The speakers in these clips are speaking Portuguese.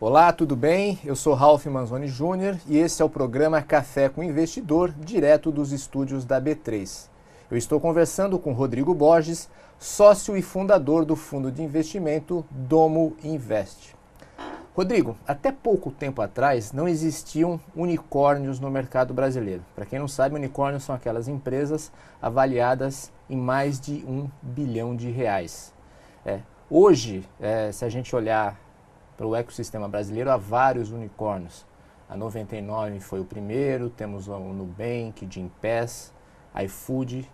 Olá, tudo bem? Eu sou Ralph Manzoni Júnior e esse é o programa Café com Investidor, direto dos estúdios da B3. Eu estou conversando com Rodrigo Borges, sócio e fundador do fundo de investimento Domo Invest. Rodrigo, até pouco tempo atrás não existiam unicórnios no mercado brasileiro. Para quem não sabe, unicórnios são aquelas empresas avaliadas em mais de um bilhão de reais. É, hoje, é, se a gente olhar pelo ecossistema brasileiro há vários unicórnios. A 99 foi o primeiro, temos o Nubank, Gimpass, iFood.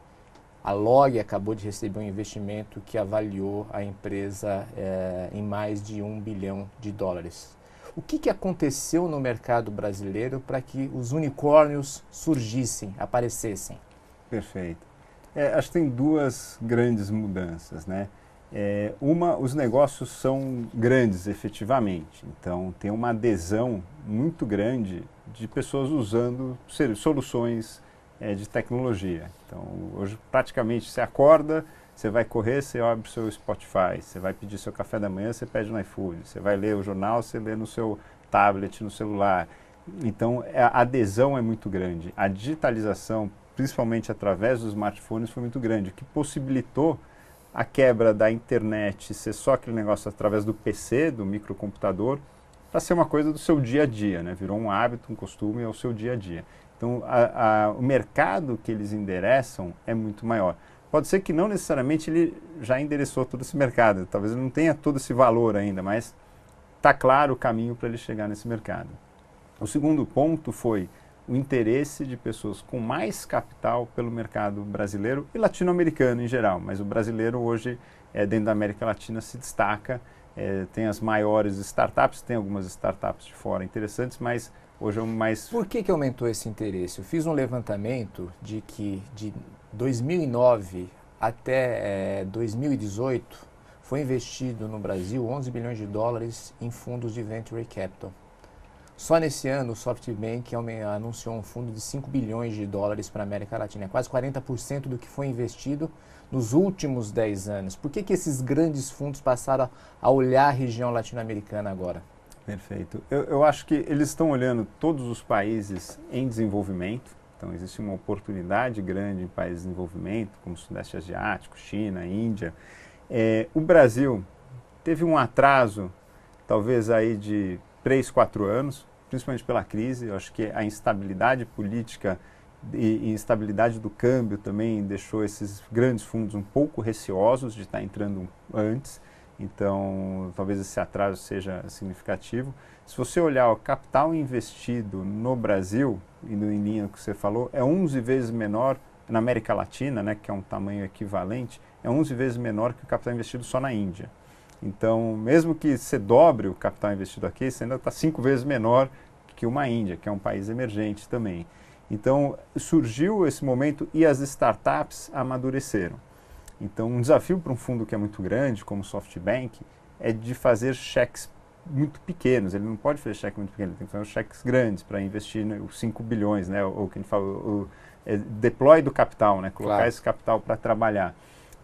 A Log acabou de receber um investimento que avaliou a empresa é, em mais de um bilhão de dólares. O que, que aconteceu no mercado brasileiro para que os unicórnios surgissem, aparecessem? Perfeito. É, acho que tem duas grandes mudanças, né? É, uma, os negócios são grandes efetivamente, então tem uma adesão muito grande de pessoas usando soluções é, de tecnologia. Então hoje praticamente você acorda, você vai correr, você abre o seu Spotify, você vai pedir seu café da manhã, você pede no iFood, você vai ler o jornal, você lê no seu tablet, no celular. Então é, a adesão é muito grande. A digitalização, principalmente através dos smartphones, foi muito grande, o que possibilitou a quebra da internet ser só aquele negócio através do PC, do microcomputador, para ser uma coisa do seu dia a dia, né? virou um hábito, um costume, é o seu dia a dia. Então, a, a, o mercado que eles endereçam é muito maior. Pode ser que não necessariamente ele já endereçou todo esse mercado, talvez ele não tenha todo esse valor ainda, mas está claro o caminho para ele chegar nesse mercado. O segundo ponto foi o interesse de pessoas com mais capital pelo mercado brasileiro e latino-americano em geral, mas o brasileiro hoje, é, dentro da América Latina, se destaca, é, tem as maiores startups, tem algumas startups de fora interessantes, mas hoje é o mais. Por que, que aumentou esse interesse? Eu fiz um levantamento de que de 2009 até é, eh, 2018 foi investido no Brasil 11 bilhões de dólares em fundos de venture capital. Só nesse ano, o SoftBank anunciou um fundo de 5 bilhões de dólares para a América Latina, é quase 40% do que foi investido nos últimos 10 anos. Por que, que esses grandes fundos passaram a olhar a região latino-americana agora? Perfeito. Eu, eu acho que eles estão olhando todos os países em desenvolvimento. Então, existe uma oportunidade grande em países em de desenvolvimento, como o Sudeste Asiático, China, Índia. É, o Brasil teve um atraso, talvez aí de 3, 4 anos, principalmente pela crise. Eu acho que a instabilidade política e instabilidade do câmbio também deixou esses grandes fundos um pouco receosos de estar entrando antes. Então, talvez esse atraso seja significativo. Se você olhar o capital investido no Brasil, indo em linha o que você falou, é 11 vezes menor na América Latina, né, que é um tamanho equivalente, é 11 vezes menor que o capital investido só na Índia. Então, mesmo que você dobre o capital investido aqui, você ainda está cinco vezes menor que uma Índia, que é um país emergente também. Então, surgiu esse momento e as startups amadureceram. Então, um desafio para um fundo que é muito grande, como o SoftBank, é de fazer cheques muito pequenos. Ele não pode fazer cheque muito pequeno, ele tem que fazer cheques grandes para investir os 5 bilhões, né, ou que a gente fala, o, o é, deploy do capital, né, colocar claro. esse capital para trabalhar.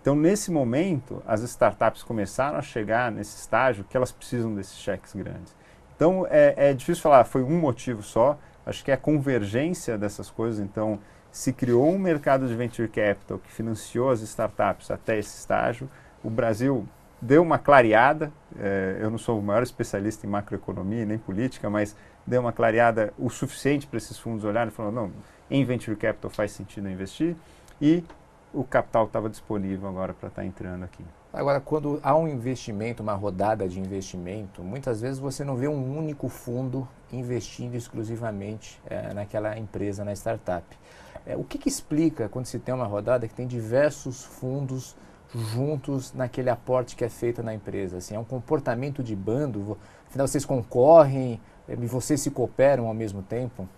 Então, nesse momento, as startups começaram a chegar nesse estágio que elas precisam desses cheques grandes. Então, é, é difícil falar, foi um motivo só. Acho que é a convergência dessas coisas. Então, se criou um mercado de venture capital que financiou as startups até esse estágio. O Brasil deu uma clareada. É, eu não sou o maior especialista em macroeconomia nem política, mas deu uma clareada o suficiente para esses fundos olharem e falaram, não, em venture capital faz sentido investir. E o capital estava disponível agora para estar tá entrando aqui. Agora, quando há um investimento, uma rodada de investimento, muitas vezes você não vê um único fundo investindo exclusivamente é, naquela empresa, na startup. É, o que, que explica quando se tem uma rodada que tem diversos fundos juntos naquele aporte que é feito na empresa? Assim, é um comportamento de bando? Afinal, vocês concorrem eh, e vocês se cooperam ao mesmo tempo?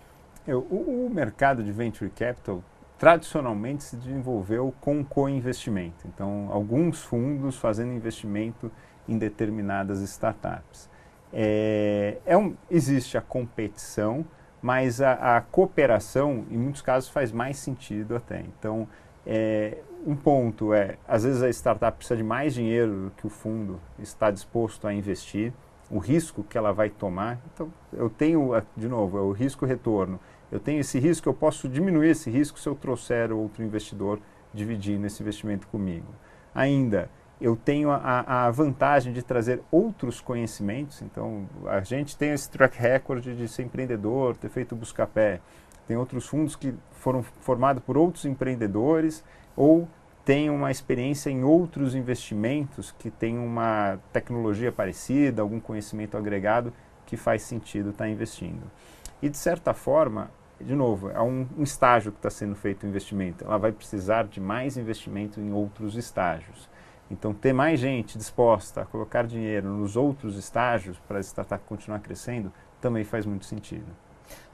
Eu, o, o mercado de venture capital tradicionalmente se desenvolveu com co-investimento. Então, alguns fundos fazendo investimento em determinadas startups. É, é um, existe a competição, mas a, a, cooperação, em muitos casos, faz mais sentido até. Então, é, um ponto é, às vezes a startup precisa de mais dinheiro do que o fundo está disposto a investir, o risco que ela vai tomar. Então, eu tenho, de novo, é o risco-retorno eu tenho esse risco, eu posso diminuir esse risco se eu trouxer outro investidor dividindo esse investimento comigo. Ainda, eu tenho a, a, vantagem de trazer outros conhecimentos, então a gente tem esse track record de ser empreendedor, ter feito busca pé. tem outros fundos que foram formados por outros empreendedores ou tem uma experiência em outros investimentos que tem uma tecnologia parecida, algum conhecimento agregado que faz sentido estar tá investindo. E de certa forma, de novo, é um, um estágio que está sendo feito o investimento. Ela vai precisar de mais investimento em outros estágios. Então, ter mais gente disposta a colocar dinheiro nos outros estágios para a startup continuar crescendo também faz muito sentido.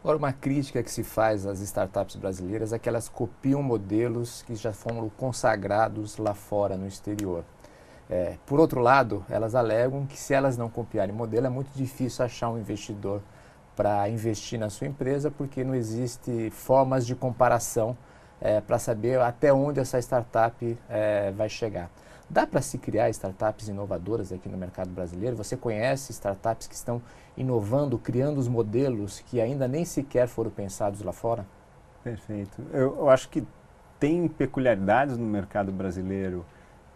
Agora, uma crítica que se faz às startups brasileiras é que elas copiam modelos que já foram consagrados lá fora, no exterior. É, por outro lado, elas alegam que se elas não copiarem modelo, é muito difícil achar um investidor para investir na sua empresa, porque não existe formas de comparação é, para saber até onde essa startup é, vai chegar. Dá para se criar startups inovadoras aqui no mercado brasileiro? Você conhece startups que estão inovando, criando os modelos que ainda nem sequer foram pensados lá fora? Perfeito. Eu, eu acho que tem peculiaridades no mercado brasileiro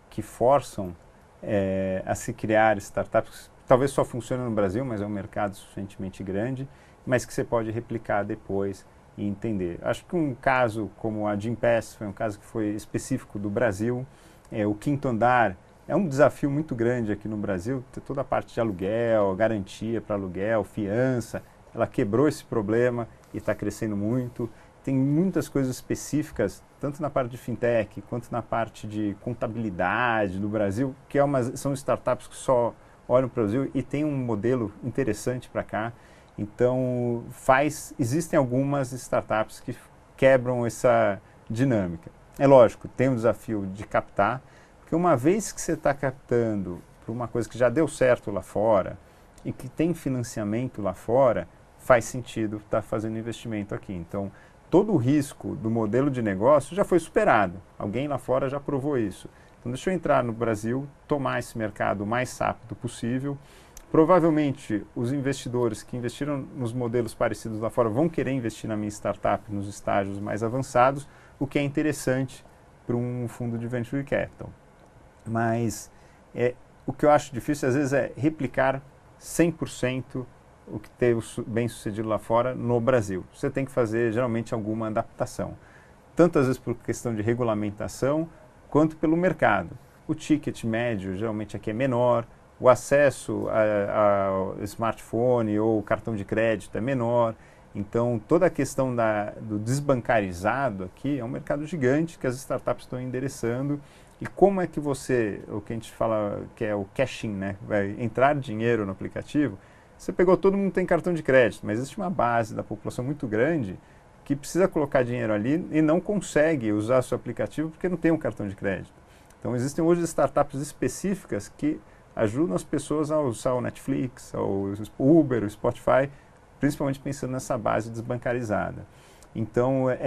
que forçam é, a se criar startups talvez só funcione no Brasil, mas é um mercado suficientemente grande, mas que você pode replicar depois e entender. Acho que um caso como a Jim foi um caso que foi específico do Brasil. É, o quinto andar é um desafio muito grande aqui no Brasil, ter toda a parte de aluguel, garantia para aluguel, fiança. Ela quebrou esse problema e está crescendo muito. Tem muitas coisas específicas, tanto na parte de fintech quanto na parte de contabilidade do Brasil, que é uma, são startups que só olham para o Brasil e tem um modelo interessante para cá. Então, faz, existem algumas startups que quebram essa dinâmica. É lógico, tem um desafio de captar, porque uma vez que você está captando para uma coisa que já deu certo lá fora e que tem financiamento lá fora, faz sentido estar tá fazendo investimento aqui. Então, todo o risco do modelo de negócio já foi superado. Alguém lá fora já provou isso. Então, deixa eu entrar no Brasil, tomar esse mercado o mais rápido possível. Provavelmente, os investidores que investiram nos modelos parecidos lá fora vão querer investir na minha startup nos estágios mais avançados, o que é interessante para um fundo de venture capital. Mas é, o que eu acho difícil, às vezes, é replicar 100% o que teve bem sucedido lá fora no Brasil. Você tem que fazer, geralmente, alguma adaptação. Tanto, às vezes, por questão de regulamentação, quanto pelo mercado. O ticket médio geralmente aqui é menor, o acesso ao smartphone ou cartão de crédito é menor. Então, toda a questão da, do desbancarizado aqui é um mercado gigante que as startups estão endereçando. E como é que você, o que a gente fala que é o cashing, né? Vai entrar dinheiro no aplicativo. Você pegou, todo mundo tem cartão de crédito, mas existe uma base da população muito grande que precisa colocar dinheiro ali e não consegue usar seu aplicativo porque não tem um cartão de crédito. Então existem hoje startups específicas que ajudam as pessoas a usar o Netflix, o Uber, o Spotify, principalmente pensando nessa base desbancarizada. Então é, é,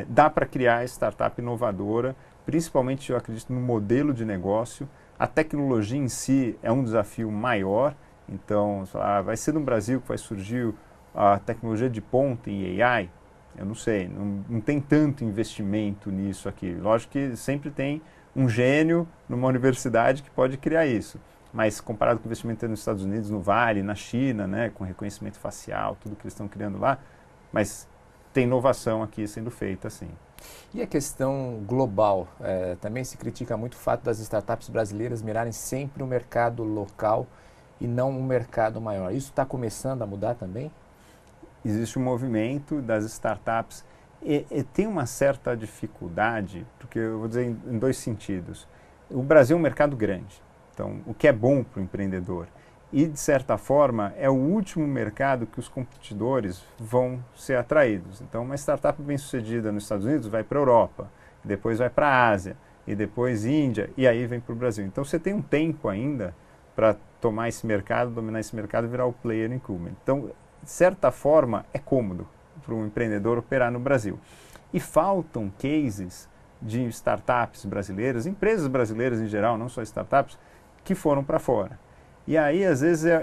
é dá para criar startup inovadora, principalmente eu acredito no modelo de negócio. A tecnologia em si é um desafio maior, então lá, vai ser no Brasil que vai surgir a tecnologia de ponta em AI, eu não sei, não, não tem tanto investimento nisso aqui. Lógico que sempre tem um gênio numa universidade que pode criar isso. Mas comparado com o investimento nos Estados Unidos, no Vale, na China, né, com reconhecimento facial, tudo que eles estão criando lá, mas tem inovação aqui sendo feita, sim. E a questão global? É, também se critica muito o fato das startups brasileiras mirarem sempre o mercado local e não um mercado maior. Isso está começando a mudar também? existe um movimento das startups. E, e tem uma certa dificuldade, porque eu vou dizer em, em dois sentidos. O Brasil é um mercado grande, então o que é bom para o empreendedor e, de certa forma, é o último mercado que os competidores vão ser atraídos. Então, uma startup bem sucedida nos Estados Unidos vai para a Europa, depois vai para a Ásia, e depois Índia, e aí vem para o Brasil. Então, você tem um tempo ainda para tomar esse mercado, dominar esse mercado e virar o player incumbent. Então, de certa forma, é cômodo para um empreendedor operar no Brasil. E faltam cases de startups brasileiras, empresas brasileiras em geral, não só startups, que foram para fora. E aí, às vezes, é,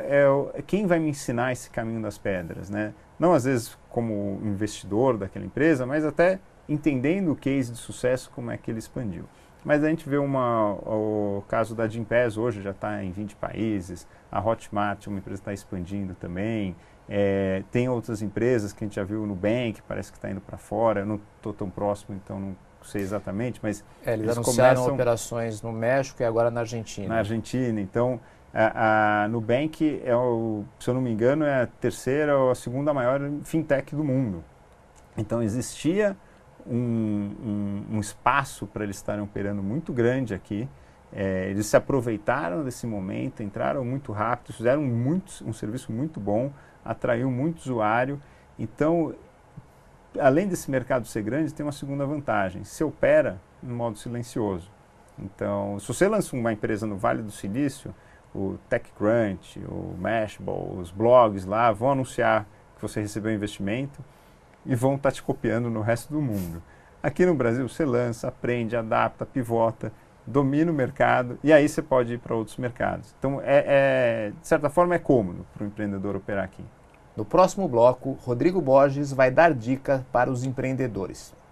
é, quem vai me ensinar esse caminho das pedras, né? Não, às vezes, como investidor daquela empresa, mas até entendendo o case de sucesso, como é que ele expandiu. Mas a gente vê uma, o caso da Gimpass hoje já está em 20 países, a Hotmart, uma empresa está expandindo também, é, tem outras empresas que a gente já viu, no Bank, parece que está indo para fora. Eu não estou tão próximo, então não sei exatamente, mas. É, eles, eles anunciaram começam... operações no México e agora na Argentina. Na Argentina, então. A, a Nubank é o, se eu não me engano, é a terceira ou a segunda maior fintech do mundo. Então existia um, um, um espaço para eles estarem operando muito grande aqui. É, eles se aproveitaram desse momento, entraram muito rápido, fizeram muito, um serviço muito bom, atraiu muito usuário. Então, além desse mercado ser grande, tem uma segunda vantagem: se opera no modo silencioso. Então, se você lança uma empresa no Vale do Silício, o TechCrunch, o Mashable, os blogs lá vão anunciar que você recebeu investimento e vão estar tá te copiando no resto do mundo. Aqui no Brasil, você lança, aprende, adapta, pivota domina o mercado e aí você pode ir para outros mercados. Então, é, é de certa forma, é cômodo para o empreendedor operar aqui. No próximo bloco, Rodrigo Borges vai dar dica para os empreendedores.